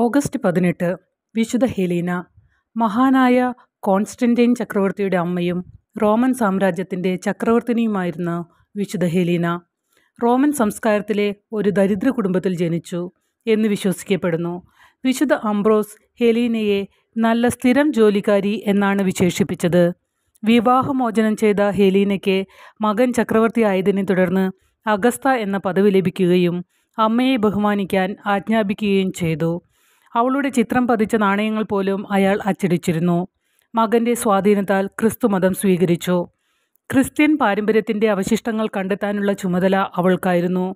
August പതിനെട്ട് വിശുദ്ധ Helena മഹാനായ കോൺസ്റ്റന്റൈൻ ചക്രവർത്തിയുടെ അമ്മയും റോമൻ സാമ്രാജ്യത്തിൻ്റെ ചക്രവർത്തിനിയുമായിരുന്ന വിശുദ്ധ ഹെലീന റോമൻ സംസ്കാരത്തിലെ ഒരു ദരിദ്ര കുടുംബത്തിൽ ജനിച്ചു എന്ന് വിശ്വസിക്കപ്പെടുന്നു വിശുദ്ധ അംബ്രോസ് ഹെലീനയെ നല്ല സ്ഥിരം ജോലിക്കാരി എന്നാണ് വിശേഷിപ്പിച്ചത് വിവാഹമോചനം ചെയ്ത ഹെലീനയ്ക്ക് മകൻ ചക്രവർത്തി ആയതിനെ തുടർന്ന് അഗസ്ത എന്ന പദവി ലഭിക്കുകയും അമ്മയെ ബഹുമാനിക്കാൻ ആജ്ഞാപിക്കുകയും ചെയ്തു അവളുടെ ചിത്രം പതിച്ച നാണയങ്ങൾ പോലും അയാൾ അച്ചടിച്ചിരുന്നു മകൻ്റെ സ്വാധീനത്താൽ ക്രിസ്തുമതം സ്വീകരിച്ചു ക്രിസ്ത്യൻ പാരമ്പര്യത്തിൻ്റെ അവശിഷ്ടങ്ങൾ കണ്ടെത്താനുള്ള ചുമതല അവൾക്കായിരുന്നു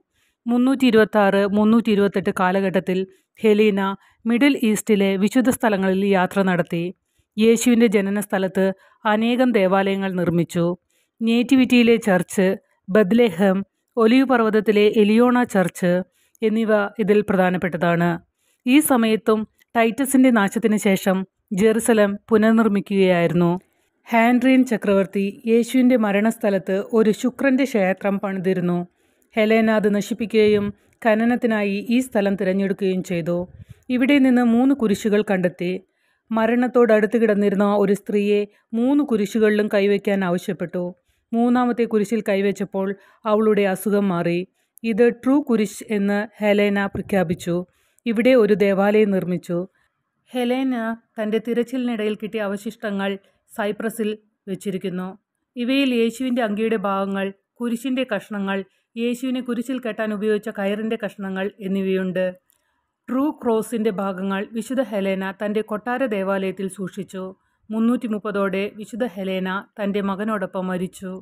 മുന്നൂറ്റി ഇരുപത്തി ആറ് മുന്നൂറ്റി ഇരുപത്തെട്ട് കാലഘട്ടത്തിൽ ഹെലീന മിഡിൽ ഈസ്റ്റിലെ വിശുദ്ധ സ്ഥലങ്ങളിൽ യാത്ര നടത്തി യേശുവിൻ്റെ ജനന സ്ഥലത്ത് അനേകം ദേവാലയങ്ങൾ നിർമ്മിച്ചു നേറ്റിവിറ്റിയിലെ ചർച്ച് ബദ്ലേഹം ഒലിവ് പർവ്വതത്തിലെ എലിയോണ ചർച്ച് എന്നിവ ഇതിൽ പ്രധാനപ്പെട്ടതാണ് ഈ സമയത്തും ടൈറ്റസിന്റെ നാശത്തിന് ശേഷം ജെറുസലം പുനർനിർമ്മിക്കുകയായിരുന്നു ഹാൻഡ്രിയൻ ചക്രവർത്തി യേശുവിൻ്റെ മരണസ്ഥലത്ത് ഒരു ശുക്രൻ്റെ ക്ഷേത്രം പണിതിരുന്നു ഹെലേന അത് നശിപ്പിക്കുകയും ഖനനത്തിനായി ഈ സ്ഥലം തിരഞ്ഞെടുക്കുകയും ചെയ്തു ഇവിടെ നിന്ന് മൂന്ന് കുരിശുകൾ കണ്ടെത്തി മരണത്തോടടുത്ത് കിടന്നിരുന്ന ഒരു സ്ത്രീയെ മൂന്ന് കുരിശുകളിലും കൈവയ്ക്കാൻ ആവശ്യപ്പെട്ടു മൂന്നാമത്തെ കുരിശിൽ കൈവച്ചപ്പോൾ അവളുടെ അസുഖം മാറി ഇത് ട്രൂ കുരിശ് എന്ന് ഹെലേന പ്രഖ്യാപിച്ചു ഇവിടെ ഒരു ദേവാലയം നിർമ്മിച്ചു ഹെലേന തൻ്റെ തിരച്ചിലിനിടയിൽ കിട്ടിയ അവശിഷ്ടങ്ങൾ സൈപ്രസിൽ വെച്ചിരിക്കുന്നു ഇവയിൽ യേശുവിൻ്റെ അങ്കിയുടെ ഭാഗങ്ങൾ കുരിശിൻ്റെ കഷ്ണങ്ങൾ യേശുവിനെ കുരിശിൽ കെട്ടാൻ ഉപയോഗിച്ച കയറിൻ്റെ കഷ്ണങ്ങൾ എന്നിവയുണ്ട് ട്രൂ ക്രോസിൻ്റെ ഭാഗങ്ങൾ വിശുദ്ധ ഹെലേന തൻ്റെ കൊട്ടാര ദേവാലയത്തിൽ സൂക്ഷിച്ചു മുന്നൂറ്റി മുപ്പതോടെ വിശുദ്ധ ഹെലേന തൻ്റെ മകനോടൊപ്പം മരിച്ചു